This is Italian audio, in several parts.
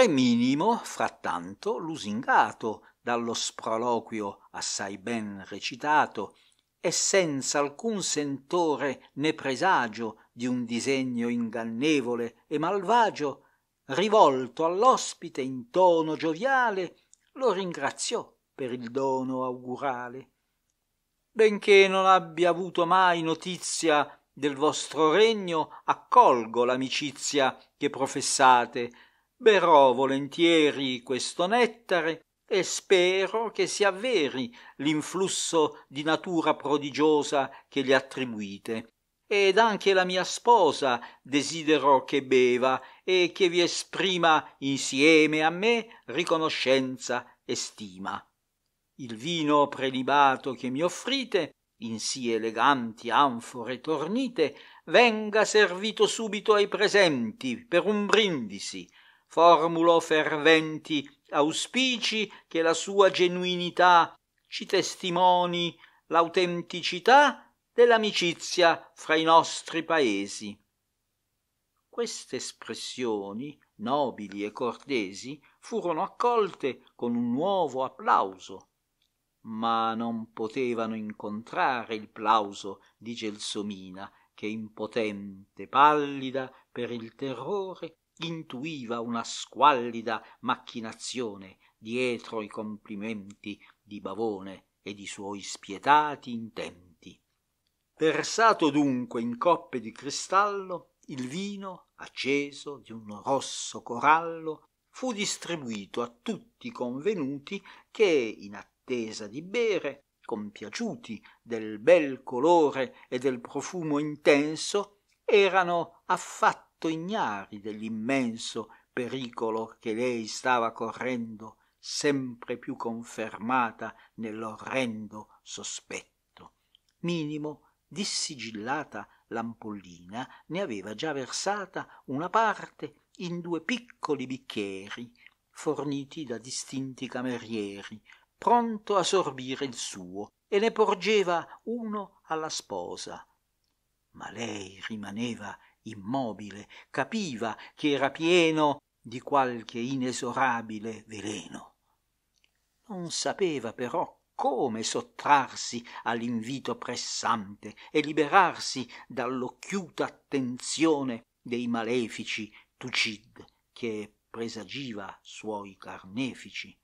mare minimo, frattanto, lusingato dallo sproloquio assai ben recitato e senza alcun sentore né presagio di un disegno ingannevole e malvagio, rivolto all'ospite in tono gioviale, lo ringraziò per il dono augurale. Benché non abbia avuto mai notizia del vostro regno, accolgo l'amicizia che professate, berrò volentieri questo nettare e spero che si avveri l'influsso di natura prodigiosa che gli attribuite ed anche la mia sposa desidero che beva e che vi esprima insieme a me riconoscenza e stima il vino prelibato che mi offrite in sì eleganti anfore tornite venga servito subito ai presenti per un brindisi formulo ferventi auspici che la sua genuinità ci testimoni l'autenticità dell'amicizia fra i nostri paesi. Queste espressioni, nobili e cortesi, furono accolte con un nuovo applauso, ma non potevano incontrare il plauso di Gelsomina, che impotente, pallida per il terrore, intuiva una squallida macchinazione dietro i complimenti di Bavone e di suoi spietati intenti. Versato dunque in coppe di cristallo, il vino, acceso di un rosso corallo, fu distribuito a tutti i convenuti che, in attesa di bere, compiaciuti del bel colore e del profumo intenso, erano affatti tutto ignari dell'immenso pericolo che lei stava correndo, sempre più confermata nell'orrendo sospetto. Minimo, dissigillata l'ampollina, ne aveva già versata una parte in due piccoli bicchieri, forniti da distinti camerieri, pronto a sorbire il suo, e ne porgeva uno alla sposa. Ma lei rimaneva immobile, capiva che era pieno di qualche inesorabile veleno. Non sapeva però come sottrarsi all'invito pressante e liberarsi dall'occhiuta attenzione dei malefici Tucid che presagiva suoi carnefici.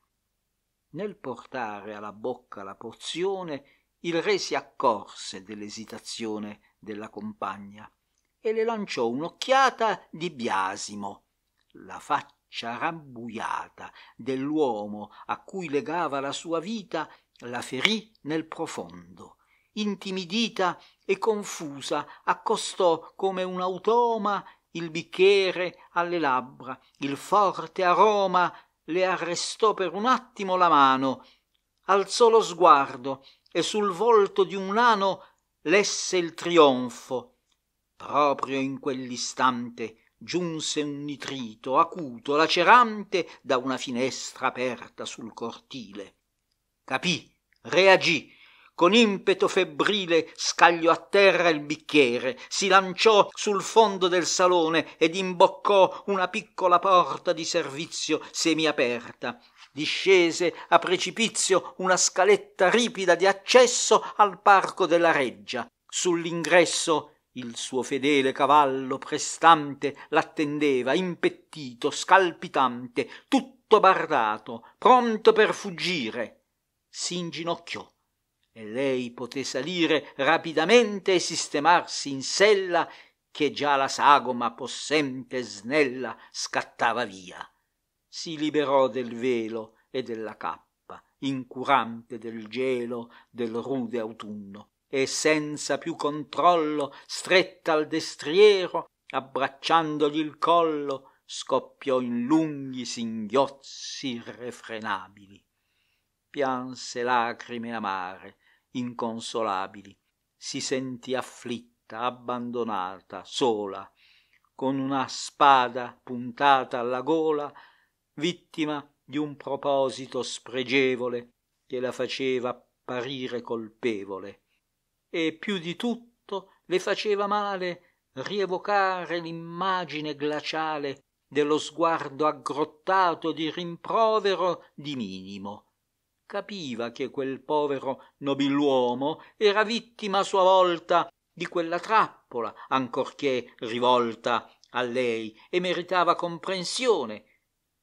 Nel portare alla bocca la porzione, il re si accorse dell'esitazione della compagna e le lanciò un'occhiata di biasimo. La faccia rabbuiata dell'uomo a cui legava la sua vita la ferì nel profondo. Intimidita e confusa, accostò come un automa il bicchiere alle labbra, il forte aroma le arrestò per un attimo la mano, alzò lo sguardo e sul volto di un nano lesse il trionfo proprio in quell'istante giunse un nitrito acuto lacerante da una finestra aperta sul cortile capì reagì con impeto febbrile scagliò a terra il bicchiere si lanciò sul fondo del salone ed imboccò una piccola porta di servizio semiaperta discese a precipizio una scaletta ripida di accesso al parco della reggia sull'ingresso il suo fedele cavallo prestante l'attendeva impettito scalpitante tutto bardato pronto per fuggire s'inginocchiò e lei poté salire rapidamente e sistemarsi in sella che già la sagoma possente e snella scattava via si liberò del velo e della cappa incurante del gelo del rude autunno e senza più controllo stretta al destriero abbracciandogli il collo scoppiò in lunghi singhiozzi irrefrenabili pianse lacrime amare inconsolabili si sentì afflitta abbandonata sola con una spada puntata alla gola vittima di un proposito spregevole che la faceva apparire colpevole e più di tutto le faceva male rievocare l'immagine glaciale dello sguardo aggrottato di rimprovero di minimo capiva che quel povero nobiluomo era vittima a sua volta di quella trappola ancorché rivolta a lei e meritava comprensione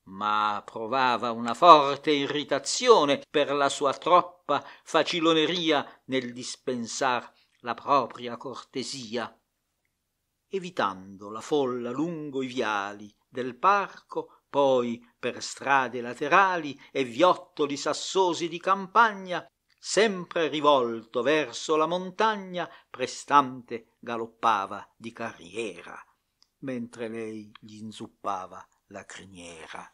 ma provava una forte irritazione per la sua troppa faciloneria nel dispensar la propria cortesia evitando la folla lungo i viali del parco poi per strade laterali e viottoli sassosi di campagna sempre rivolto verso la montagna prestante galoppava di carriera mentre lei gli inzuppava la criniera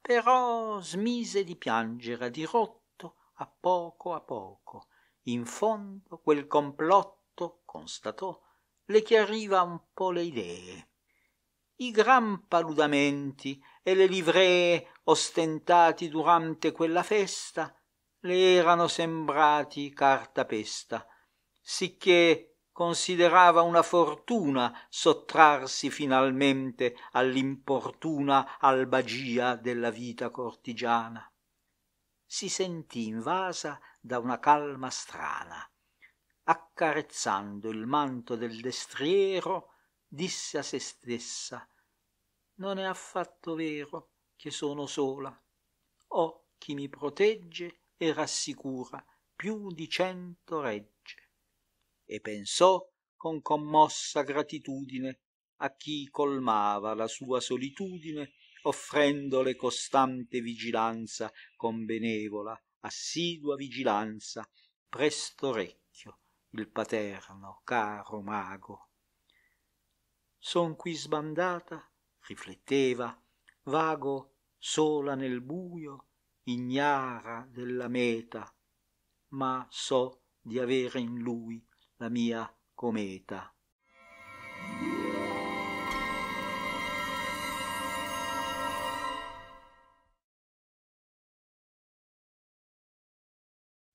però smise di piangere a dirotto a poco a poco in fondo quel complotto constatò le chiariva un po le idee i gran paludamenti e le livree ostentati durante quella festa le erano sembrati cartapesta sicché considerava una fortuna sottrarsi finalmente all'importuna albagia della vita cortigiana. Si sentì invasa da una calma strana. Accarezzando il manto del destriero, disse a se stessa Non è affatto vero che sono sola. Ho chi mi protegge e rassicura più di cento reggi e pensò con commossa gratitudine a chi colmava la sua solitudine offrendole costante vigilanza con benevola assidua vigilanza presto orecchio il paterno caro mago son qui sbandata rifletteva vago sola nel buio ignara della meta ma so di avere in lui la mia cometa.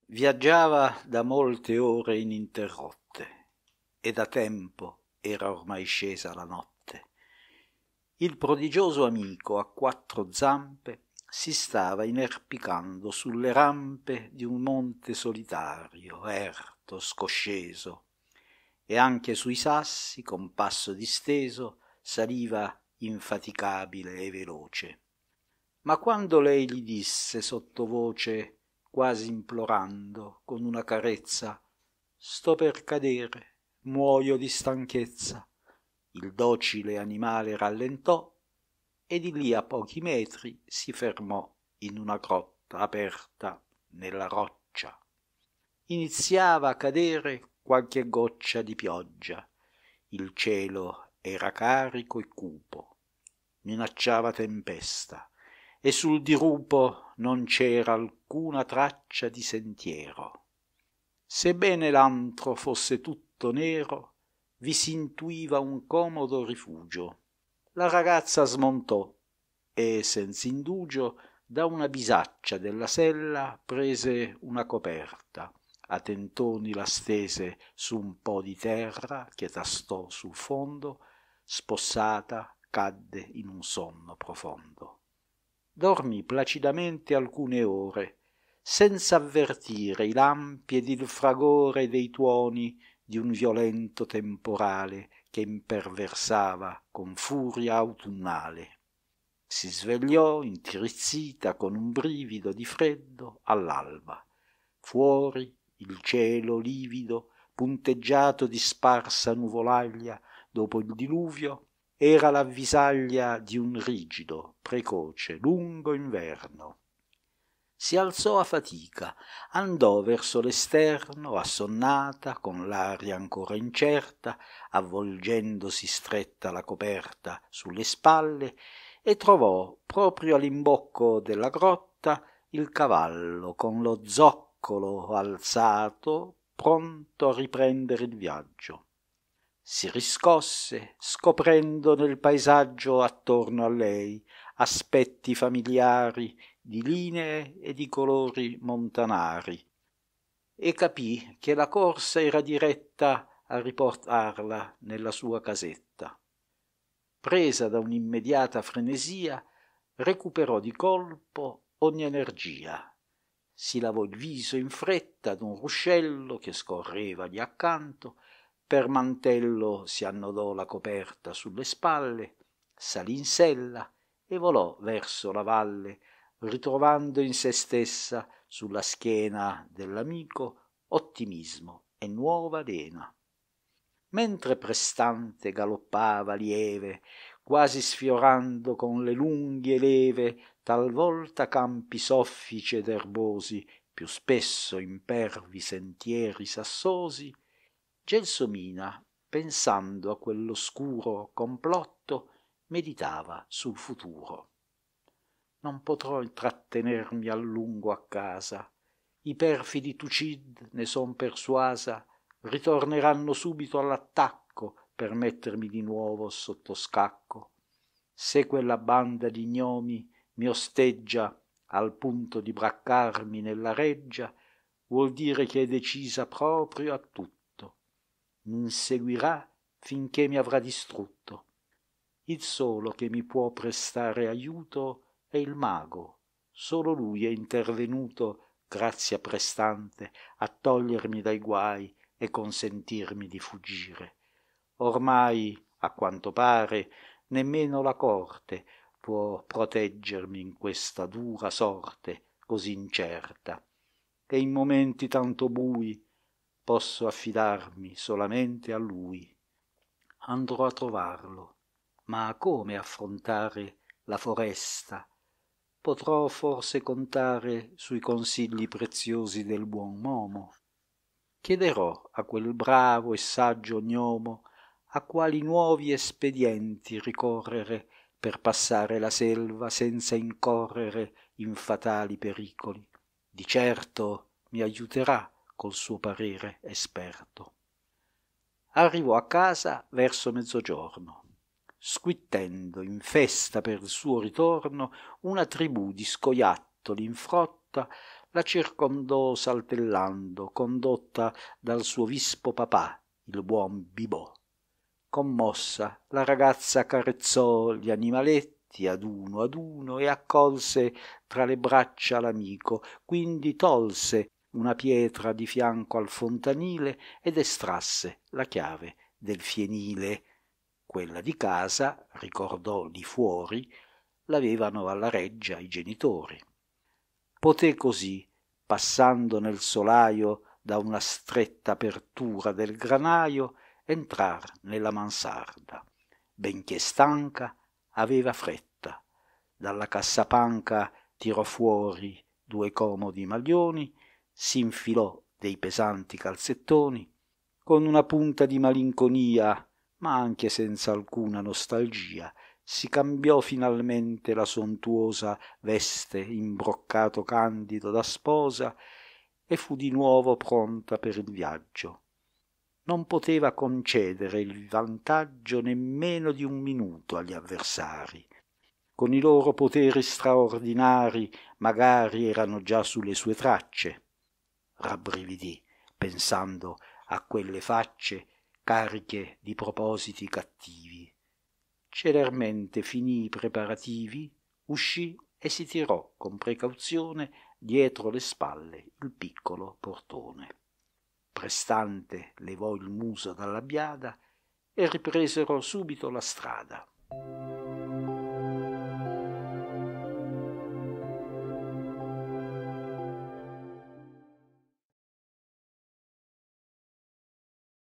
Viaggiava da molte ore ininterrotte e da tempo era ormai scesa la notte. Il prodigioso amico a quattro zampe si stava inerpicando sulle rampe di un monte solitario, erto piatto, scosceso, e anche sui sassi, con passo disteso, saliva infaticabile e veloce. Ma quando lei gli disse sottovoce, quasi implorando, con una carezza, Sto per cadere, muoio di stanchezza, il docile animale rallentò e di lì a pochi metri si fermò in una grotta aperta nella rotta iniziava a cadere qualche goccia di pioggia. Il cielo era carico e cupo, minacciava tempesta, e sul dirupo non c'era alcuna traccia di sentiero. Sebbene l'antro fosse tutto nero, vi s'intuiva un comodo rifugio. La ragazza smontò e, senza indugio, da una bisaccia della sella prese una coperta a tentoni la stese su un po' di terra che tastò sul fondo, spossata cadde in un sonno profondo. Dormì placidamente alcune ore, senza avvertire i lampi ed il fragore dei tuoni di un violento temporale che imperversava con furia autunnale. Si svegliò intirizzita con un brivido di freddo all'alba. Fuori il cielo livido punteggiato di sparsa nuvolaglia dopo il diluvio era l'avvisaglia di un rigido precoce lungo inverno si alzò a fatica andò verso l'esterno assonnata con l'aria ancora incerta avvolgendosi stretta la coperta sulle spalle e trovò proprio all'imbocco della grotta il cavallo con lo zocco zoccolo alzato pronto a riprendere il viaggio si riscosse scoprendo nel paesaggio attorno a lei aspetti familiari di linee e di colori montanari e capì che la corsa era diretta a riportarla nella sua casetta presa da un'immediata frenesia recuperò di colpo ogni energia si lavò il viso in fretta ad un ruscello che scorreva scorrevagli accanto, per mantello si annodò la coperta sulle spalle, salì in sella e volò verso la valle, ritrovando in se stessa sulla schiena dell'amico ottimismo e nuova lena mentre prestante galoppava lieve quasi sfiorando con le lunghe leve talvolta campi soffici ed erbosi, più spesso impervi sentieri sassosi, Gelsomina, pensando a quell'oscuro complotto, meditava sul futuro. Non potrò trattenermi a lungo a casa, i perfidi Tucid ne son persuasa, ritorneranno subito all'attacco, per mettermi di nuovo sotto scacco. Se quella banda di gnomi mi osteggia al punto di braccarmi nella reggia, vuol dire che è decisa proprio a tutto. M'inseguirà finché mi avrà distrutto. Il solo che mi può prestare aiuto è il mago. Solo lui è intervenuto, grazia prestante, a togliermi dai guai e consentirmi di fuggire ormai a quanto pare nemmeno la corte può proteggermi in questa dura sorte così incerta che in momenti tanto bui posso affidarmi solamente a lui andrò a trovarlo ma come affrontare la foresta potrò forse contare sui consigli preziosi del buon momo chiederò a quel bravo e saggio gnomo a quali nuovi espedienti ricorrere per passare la selva senza incorrere in fatali pericoli di certo mi aiuterà col suo parere esperto arrivò a casa verso mezzogiorno squittendo in festa per il suo ritorno una tribù di scoiattoli in frotta la circondò saltellando condotta dal suo vispo papà il buon bibò commossa la ragazza carezzò gli animaletti ad uno ad uno e accolse tra le braccia l'amico quindi tolse una pietra di fianco al fontanile ed estrasse la chiave del fienile quella di casa ricordò di fuori l'avevano alla reggia i genitori poté così passando nel solaio da una stretta apertura del granaio entrar nella mansarda. Benché stanca, aveva fretta. Dalla cassapanca tirò fuori due comodi maglioni, si infilò dei pesanti calzettoni, con una punta di malinconia, ma anche senza alcuna nostalgia, si cambiò finalmente la sontuosa veste in broccato candido da sposa e fu di nuovo pronta per il viaggio non poteva concedere il vantaggio nemmeno di un minuto agli avversari. Con i loro poteri straordinari magari erano già sulle sue tracce. Rabbrividì pensando a quelle facce cariche di propositi cattivi. Celermente finì i preparativi, uscì e si tirò con precauzione dietro le spalle il piccolo portone. Prestante levò il muso dalla biada e ripresero subito la strada.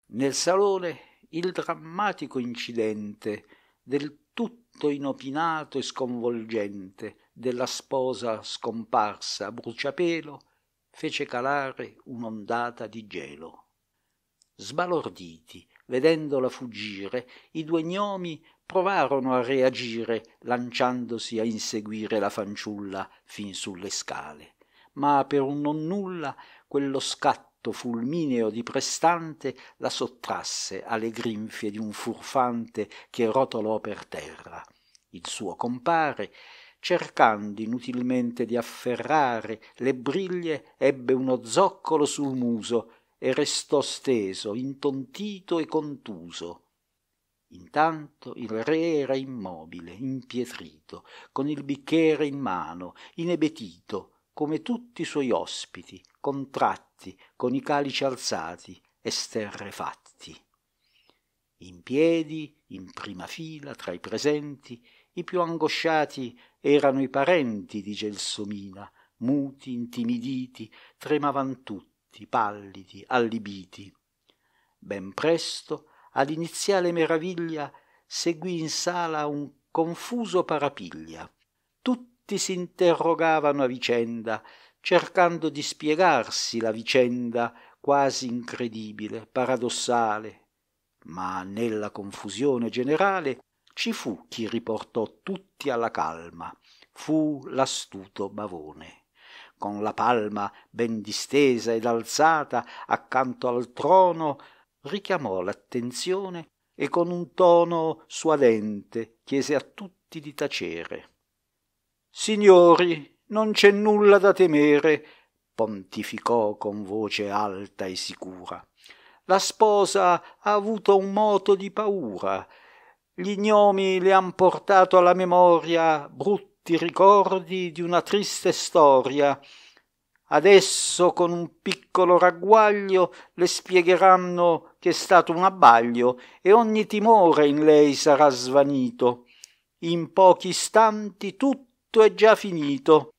Nel salone il drammatico incidente del tutto inopinato e sconvolgente della sposa scomparsa a bruciapelo fece calare un'ondata di gelo. Sbalorditi, vedendola fuggire, i due gnomi provarono a reagire lanciandosi a inseguire la fanciulla fin sulle scale, ma per un nonnulla quello scatto fulmineo di prestante la sottrasse alle grinfie di un furfante che rotolò per terra. Il suo compare cercando inutilmente di afferrare le briglie, ebbe uno zoccolo sul muso e restò steso, intontito e contuso. Intanto il re era immobile, impietrito, con il bicchiere in mano, inebetito, come tutti i suoi ospiti, contratti, con i calici alzati, esterrefatti. In piedi, in prima fila, tra i presenti, i più angosciati erano i parenti di gelsomina muti intimiditi tremavan tutti pallidi allibiti ben presto all'iniziale meraviglia seguì in sala un confuso parapiglia tutti s'interrogavano a vicenda cercando di spiegarsi la vicenda quasi incredibile paradossale ma nella confusione generale ci fu chi riportò tutti alla calma, fu l'astuto Bavone. Con la palma ben distesa ed alzata accanto al trono, richiamò l'attenzione e con un tono suadente chiese a tutti di tacere. Signori, non c'è nulla da temere, pontificò con voce alta e sicura. La sposa ha avuto un moto di paura, gli gnomi le han portato alla memoria brutti ricordi di una triste storia. Adesso con un piccolo ragguaglio le spiegheranno che è stato un abbaglio e ogni timore in lei sarà svanito. In pochi istanti tutto è già finito.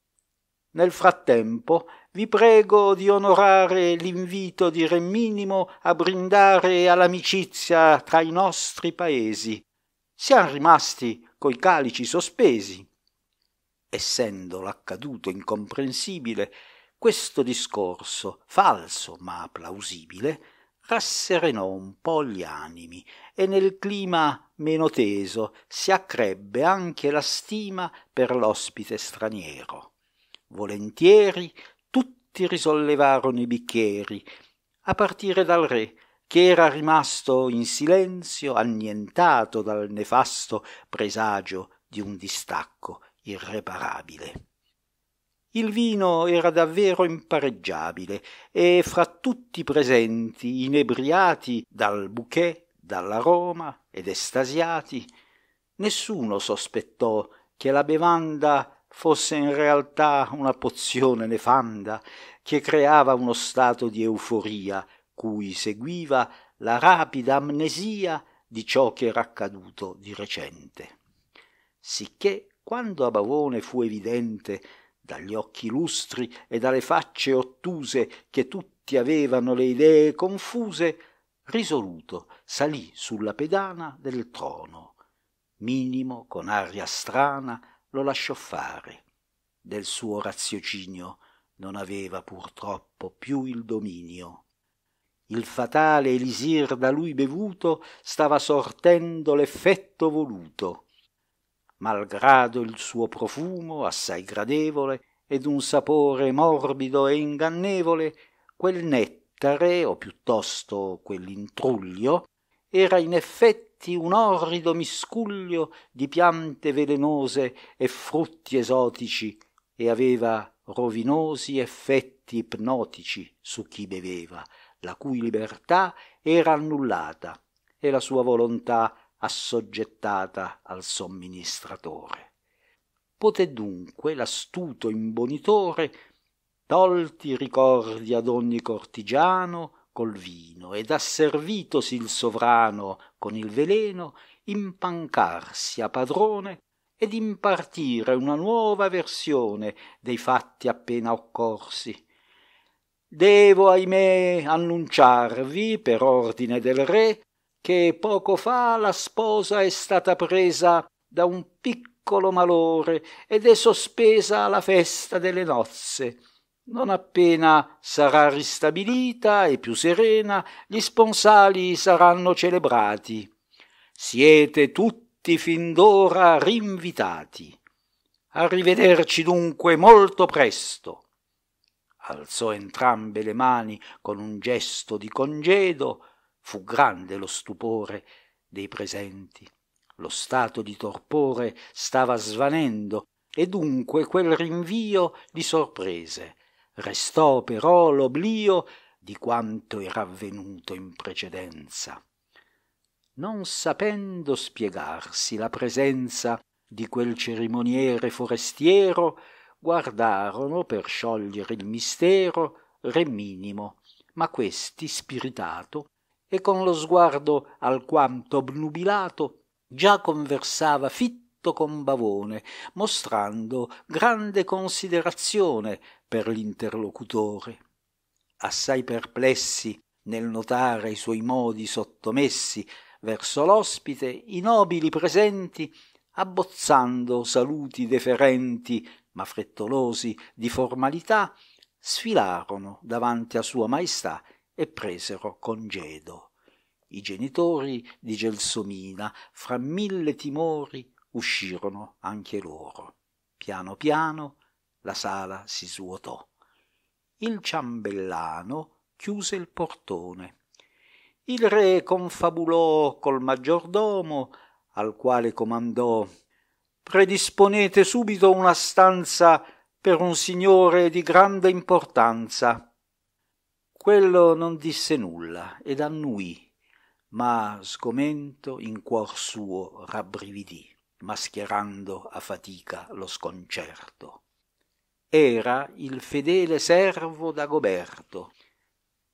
Nel frattempo vi prego di onorare l'invito di Re Minimo a brindare all'amicizia tra i nostri paesi siamo rimasti coi calici sospesi. Essendo l'accaduto incomprensibile, questo discorso, falso ma plausibile, rasserenò un po' gli animi e nel clima meno teso si accrebbe anche la stima per l'ospite straniero. Volentieri tutti risollevarono i bicchieri, a partire dal re, che era rimasto in silenzio, annientato dal nefasto presagio di un distacco irreparabile. Il vino era davvero impareggiabile e fra tutti i presenti, inebriati dal bouquet, dall'aroma ed estasiati, nessuno sospettò che la bevanda fosse in realtà una pozione nefanda che creava uno stato di euforia cui seguiva la rapida amnesia di ciò che era accaduto di recente. Sicché, quando a Bavone fu evidente, dagli occhi lustri e dalle facce ottuse, che tutti avevano le idee confuse, risoluto salì sulla pedana del trono. Minimo, con aria strana, lo lasciò fare. Del suo raziocinio non aveva purtroppo più il dominio. Il fatale elisir da lui bevuto stava sortendo l'effetto voluto, malgrado il suo profumo assai gradevole ed un sapore morbido e ingannevole, quel nettare, o piuttosto quell'intruglio, era in effetti un orrido miscuglio di piante velenose e frutti esotici e aveva rovinosi effetti ipnotici su chi beveva la cui libertà era annullata e la sua volontà assoggettata al somministratore. Poté dunque l'astuto imbonitore tolti i ricordi ad ogni cortigiano col vino ed asservitosi il sovrano con il veleno impancarsi a padrone ed impartire una nuova versione dei fatti appena occorsi Devo, ahimè, annunciarvi, per ordine del re, che poco fa la sposa è stata presa da un piccolo malore ed è sospesa alla festa delle nozze. Non appena sarà ristabilita e più serena, gli sponsali saranno celebrati. Siete tutti fin d'ora rinvitati. Arrivederci dunque molto presto alzò entrambe le mani con un gesto di congedo, fu grande lo stupore dei presenti. Lo stato di torpore stava svanendo e dunque quel rinvio li sorprese. Restò però l'oblio di quanto era avvenuto in precedenza. Non sapendo spiegarsi la presenza di quel cerimoniere forestiero, guardarono per sciogliere il mistero re minimo ma questi spiritato e con lo sguardo alquanto obnubilato già conversava fitto con bavone mostrando grande considerazione per l'interlocutore assai perplessi nel notare i suoi modi sottomessi verso l'ospite i nobili presenti abbozzando saluti deferenti ma frettolosi di formalità, sfilarono davanti a Sua Maestà e presero congedo. I genitori di Gelsomina, fra mille timori, uscirono anche loro. Piano piano la sala si svuotò. Il ciambellano chiuse il portone. Il re confabulò col maggiordomo, al quale comandò predisponete subito una stanza per un signore di grande importanza. Quello non disse nulla ed annuì, ma sgomento in cuor suo rabbrividì, mascherando a fatica lo sconcerto. Era il fedele servo d'Agoberto,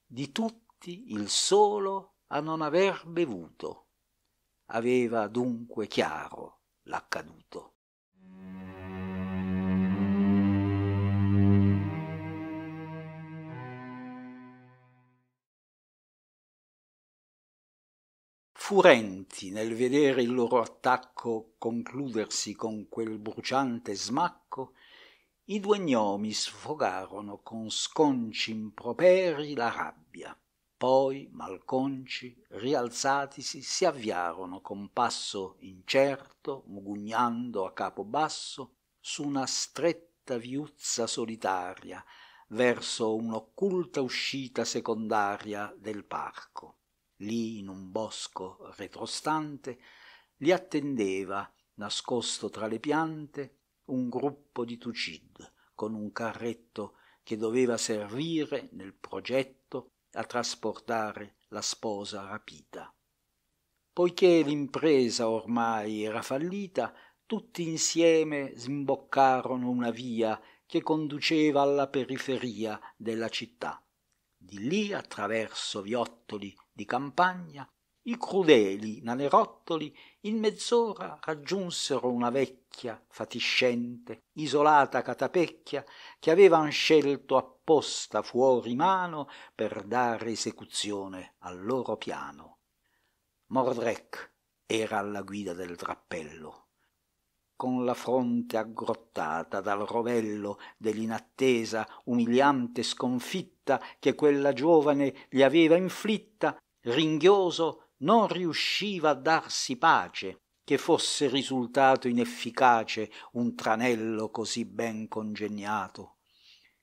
di tutti il solo a non aver bevuto. Aveva dunque chiaro l'accaduto. Furenti nel vedere il loro attacco concludersi con quel bruciante smacco, i due gnomi sfogarono con sconci improperi la rabbia. Poi, malconci, rialzatisi, si avviarono con passo incerto, mugugnando a capo basso, su una stretta viuzza solitaria, verso un'occulta uscita secondaria del parco. Lì, in un bosco retrostante, li attendeva, nascosto tra le piante, un gruppo di Tucid, con un carretto che doveva servire nel progetto a trasportare la sposa rapita. Poiché l'impresa ormai era fallita, tutti insieme s'imboccarono una via che conduceva alla periferia della città. Di lì, attraverso viottoli di campagna, i crudeli nanerottoli in mezz'ora raggiunsero una vecchia fatiscente isolata catapecchia che avevan scelto apposta fuori mano per dare esecuzione al loro piano mordrec era alla guida del drappello con la fronte aggrottata dal rovello dell'inattesa umiliante sconfitta che quella giovane gli aveva inflitta ringhioso non riusciva a darsi pace che fosse risultato inefficace un tranello così ben congegnato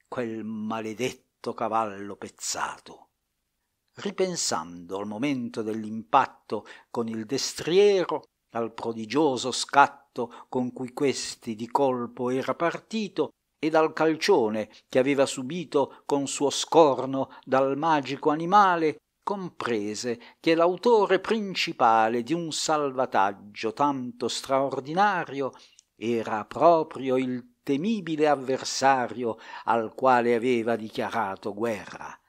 quel maledetto cavallo pezzato ripensando al momento dell'impatto con il destriero al prodigioso scatto con cui questi di colpo era partito e dal calcione che aveva subito con suo scorno dal magico animale comprese che l'autore principale di un salvataggio tanto straordinario era proprio il temibile avversario al quale aveva dichiarato guerra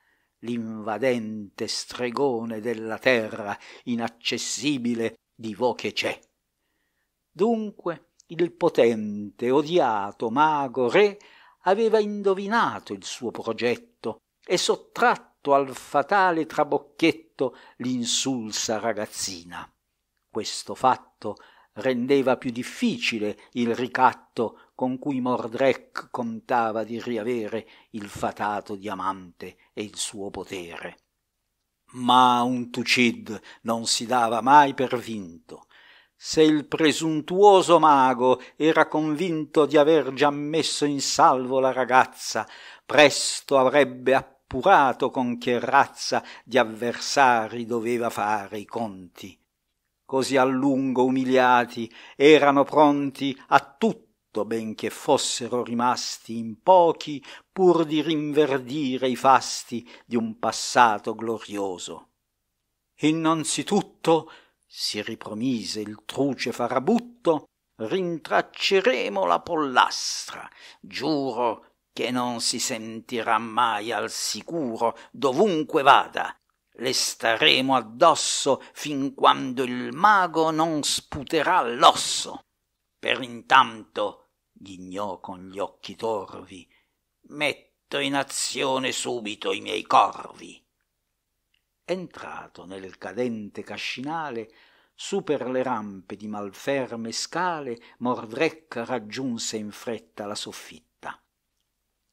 l'invadente stregone della terra inaccessibile di Vokecè. Dunque il potente, odiato mago re aveva indovinato il suo progetto e sottratto fatto al fatale trabocchetto l'insulsa ragazzina. Questo fatto rendeva più difficile il ricatto con cui Mordrec contava di riavere il fatato diamante e il suo potere. Ma un Tucid non si dava mai per vinto. Se il presuntuoso mago era convinto di aver già messo in salvo la ragazza, presto avrebbe appena appurato con che razza di avversari doveva fare i conti. Così a lungo umiliati erano pronti a tutto benché fossero rimasti in pochi pur di rinverdire i fasti di un passato glorioso. Innanzitutto, si ripromise il truce farabutto, rintracceremo la pollastra, giuro che non si sentirà mai al sicuro dovunque vada. Le staremo addosso fin quando il mago non sputerà l'osso. Per intanto, ghignò con gli occhi torvi, metto in azione subito i miei corvi. Entrato nel cadente cascinale, su per le rampe di malferme scale, Mordrecca raggiunse in fretta la soffitta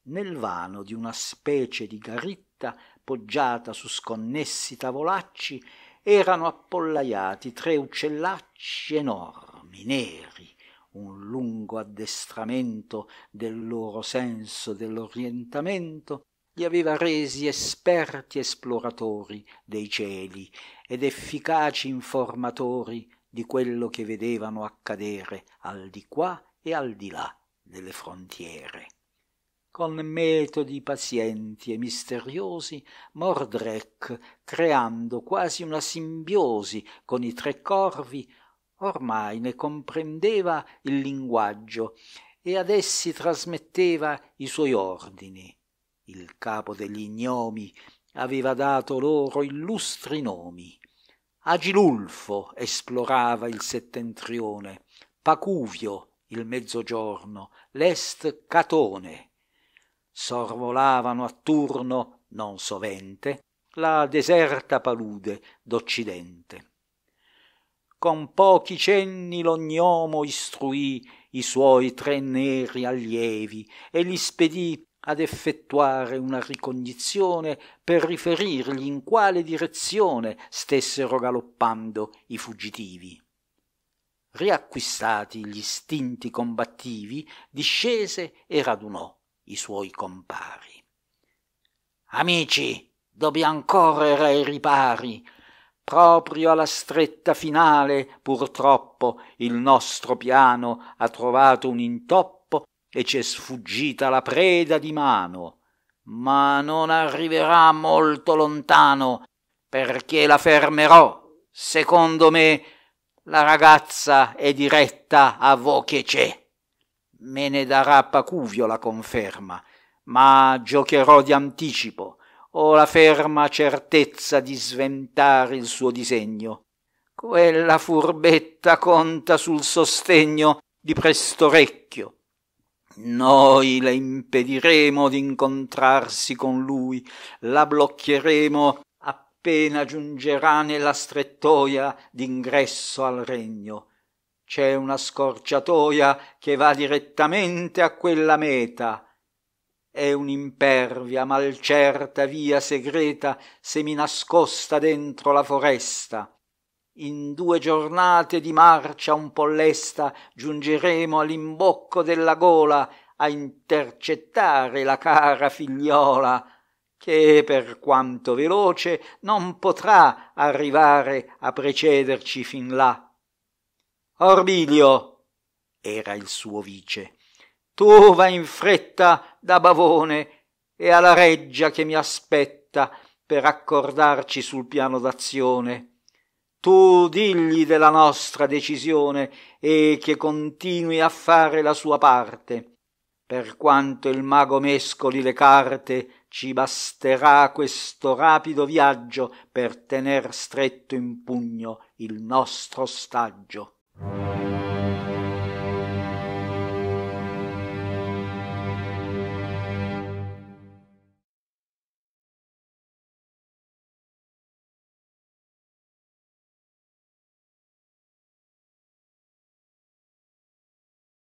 nel vano di una specie di garitta poggiata su sconnessi tavolacci erano appollaiati tre uccellacci enormi, neri, un lungo addestramento del loro senso dell'orientamento li aveva resi esperti esploratori dei cieli ed efficaci informatori di quello che vedevano accadere al di qua e al di là delle frontiere con metodi pazienti e misteriosi, Mordrek, creando quasi una simbiosi con i tre corvi, ormai ne comprendeva il linguaggio e ad essi trasmetteva i suoi ordini. Il capo degli gnomi aveva dato loro illustri nomi. Agilulfo esplorava il settentrione, Pacuvio il mezzogiorno, l'est Catone, sorvolavano a turno non sovente la deserta palude d'occidente con pochi cenni l'ognomo istruì i suoi tre neri allievi e li spedì ad effettuare una ricognizione per riferirgli in quale direzione stessero galoppando i fuggitivi. Riacquistati gli istinti combattivi, discese e radunò i suoi compari. Amici, dobbiamo correre ai ripari. Proprio alla stretta finale, purtroppo, il nostro piano ha trovato un intoppo e ci è sfuggita la preda di mano. Ma non arriverà molto lontano, perché la fermerò. Secondo me la ragazza è diretta a c'è me ne darà Pacuvio la conferma, ma giocherò di anticipo, ho la ferma certezza di sventare il suo disegno. Quella furbetta conta sul sostegno di Prestorecchio. Noi le impediremo d'incontrarsi con lui, la bloccheremo appena giungerà nella strettoia d'ingresso al regno c'è una scorciatoia che va direttamente a quella meta. È un'impervia, malcerta via segreta seminascosta dentro la foresta. In due giornate di marcia un po' lesta giungeremo all'imbocco della gola a intercettare la cara figliola che per quanto veloce non potrà arrivare a precederci fin là. Orbilio era il suo vice. Tu vai in fretta da Bavone e alla reggia che mi aspetta per accordarci sul piano d'azione. Tu digli della nostra decisione e che continui a fare la sua parte. Per quanto il mago mescoli le carte, ci basterà questo rapido viaggio per tener stretto in pugno il nostro ostaggio. Thank you.